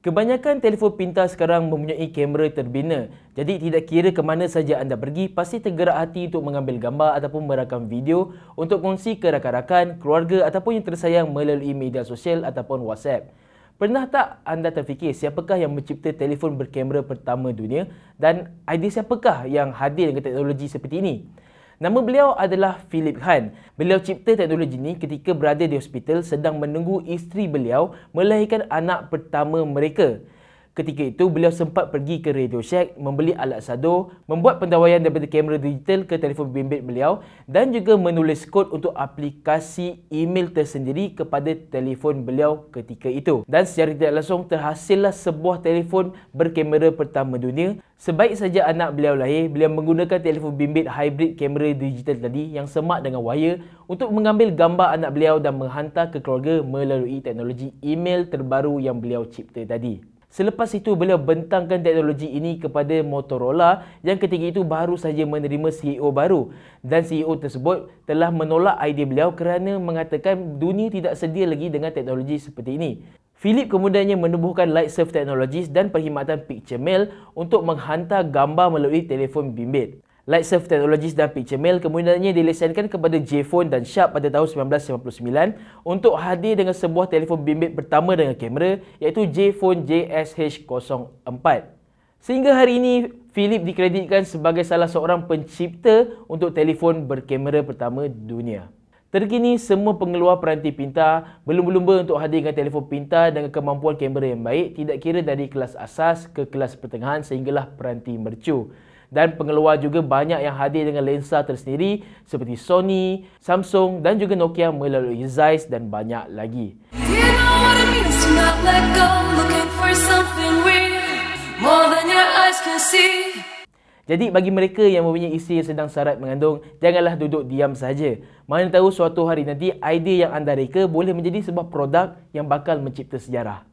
Kebanyakan telefon pintar sekarang mempunyai kamera terbina. Jadi tidak kira ke mana saja anda pergi, pasti tergerak hati untuk mengambil gambar ataupun merakam video untuk kongsi ke rakan-rakan, keluarga ataupun yang tersayang melalui media sosial ataupun WhatsApp. Pernah tak anda terfikir siapakah yang mencipta telefon berkamera pertama dunia dan idea siapakah yang hadir dengan teknologi seperti ini? Nama beliau adalah Philip Han. Beliau cipta teknologi ini ketika berada di hospital sedang menunggu isteri beliau melahirkan anak pertama mereka. Ketika itu, beliau sempat pergi ke Radio Shack, membeli alat sado, membuat pendawaian daripada kamera digital ke telefon bimbit beliau dan juga menulis kod untuk aplikasi email tersendiri kepada telefon beliau ketika itu. Dan secara tidak langsung, terhasillah sebuah telefon berkamera pertama dunia. Sebaik saja anak beliau lahir, beliau menggunakan telefon bimbit hybrid kamera digital tadi yang semak dengan wire untuk mengambil gambar anak beliau dan menghantar ke keluarga melalui teknologi email terbaru yang beliau cipta tadi. Selepas itu beliau bentangkan teknologi ini kepada Motorola yang ketika itu baru saja menerima CEO baru dan CEO tersebut telah menolak idea beliau kerana mengatakan dunia tidak sedia lagi dengan teknologi seperti ini. Philip kemudiannya menubuhkan light surf technologies dan perkhidmatan picture mail untuk menghantar gambar melalui telefon bimbit. Light Surf Technologies dan Picture Mail kemudiannya dilesenkan kepada J-Phone dan Sharp pada tahun 1999 untuk hadir dengan sebuah telefon bimbit pertama dengan kamera iaitu J-Phone JSH-04. Sehingga hari ini, Philip dikreditkan sebagai salah seorang pencipta untuk telefon berkamera pertama dunia. Terkini, semua pengeluar peranti pintar belum lumba untuk hadirkan telefon pintar dengan kemampuan kamera yang baik tidak kira dari kelas asas ke kelas pertengahan sehinggalah peranti mercu dan pengeluar juga banyak yang hadir dengan lensa tersendiri seperti Sony, Samsung dan juga Nokia melalui Zeiss dan banyak lagi. Jadi bagi mereka yang mempunyai isteri yang sedang syarat mengandung, janganlah duduk diam saja. Mana tahu suatu hari nanti idea yang anda reka boleh menjadi sebuah produk yang bakal mencipta sejarah.